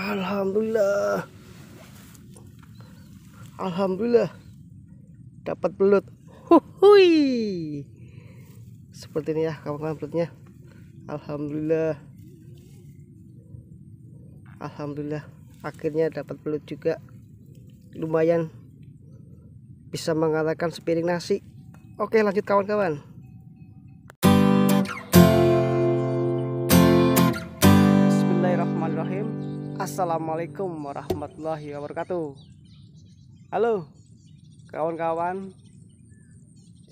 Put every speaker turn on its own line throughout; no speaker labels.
Alhamdulillah Alhamdulillah dapat belut Hui. seperti ini ya kawan-kawan belutnya Alhamdulillah Alhamdulillah akhirnya dapat belut juga lumayan bisa mengalahkan sepiring nasi Oke lanjut kawan-kawan Bismillahirrahmanirrahim Assalamualaikum warahmatullahi wabarakatuh Halo kawan-kawan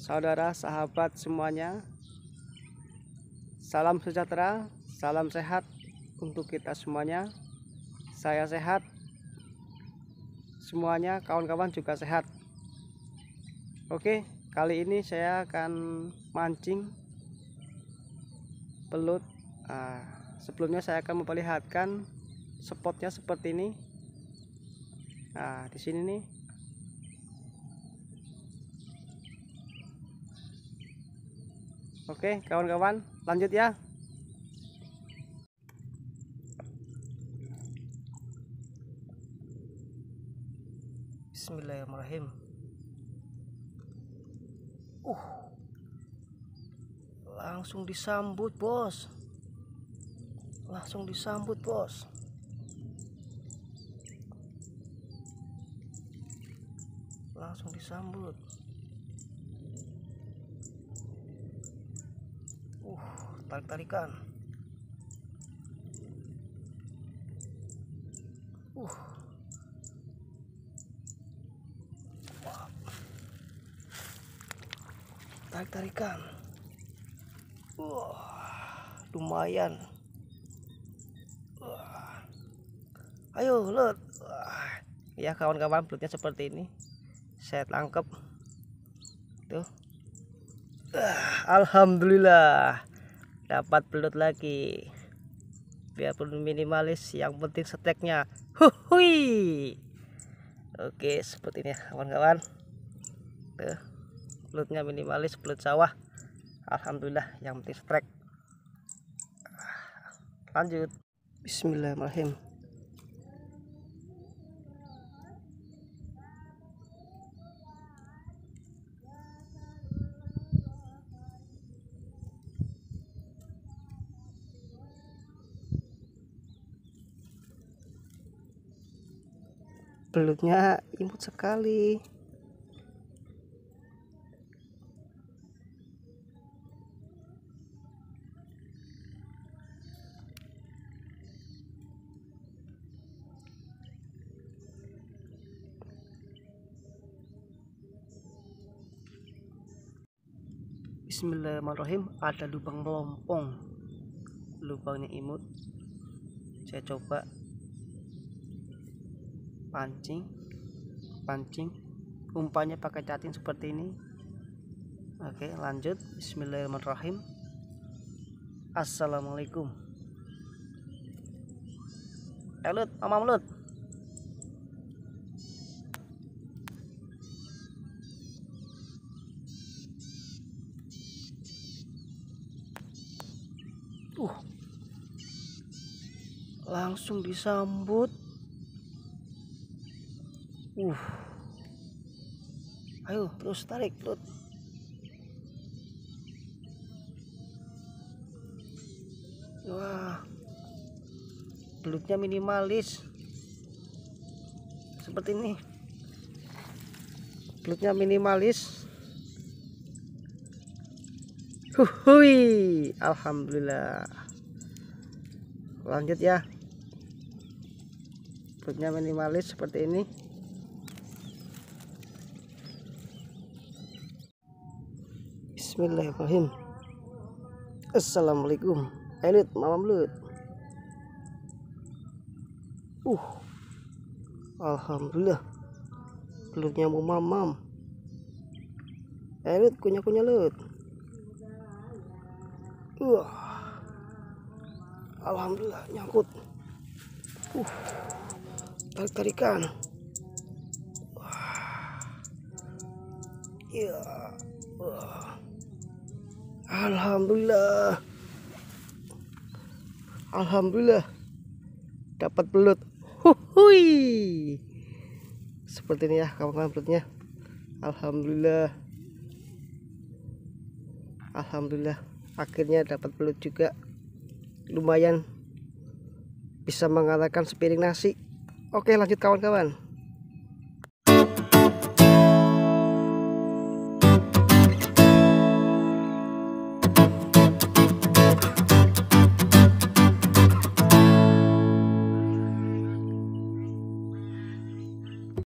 Saudara sahabat semuanya Salam sejahtera Salam sehat untuk kita semuanya Saya sehat Semuanya kawan-kawan juga sehat Oke kali ini saya akan mancing Pelut ah, Sebelumnya saya akan memperlihatkan spotnya seperti ini nah di sini nih oke kawan-kawan lanjut ya Bismillahirrahmanirrahim uh langsung disambut bos langsung disambut bos langsung disambut uh tarik-tarikan uh tarik-tarikan uh lumayan uh. ayo lut ya kawan-kawan belutnya seperti ini saya tangkap tuh ah, Alhamdulillah dapat belut lagi biarpun minimalis yang penting seteknya hui oke seperti ini kawan-kawan tuh belutnya minimalis belut sawah Alhamdulillah yang penting strek, ah, lanjut Bismillahirrahmanirrahim belutnya imut sekali Bismillahirrahmanirrahim ada lubang melompong lubangnya imut saya coba pancing pancing umpannya pakai cacing seperti ini oke lanjut bismillahirrahmanirrahim assalamualaikum elut mama melut uh langsung disambut uh ayo terus tarik lut. wah belutnya minimalis seperti ini belutnya minimalis Hui, alhamdulillah. Lanjut ya. Belutnya minimalis seperti ini. Bismillahirrahmanirrahim Assalamualaikum Elit malam lut Uh Alhamdulillah Lutnya mau mamam Elit kunyah-kunyah lut Uh Alhamdulillah nyangkut Uh Tarik-tarikan Iya yeah. uh. Alhamdulillah Alhamdulillah dapat belut Hui. Seperti ini ya kawan-kawan belutnya Alhamdulillah Alhamdulillah akhirnya dapat belut juga lumayan bisa mengalahkan sepiring nasi Oke lanjut kawan-kawan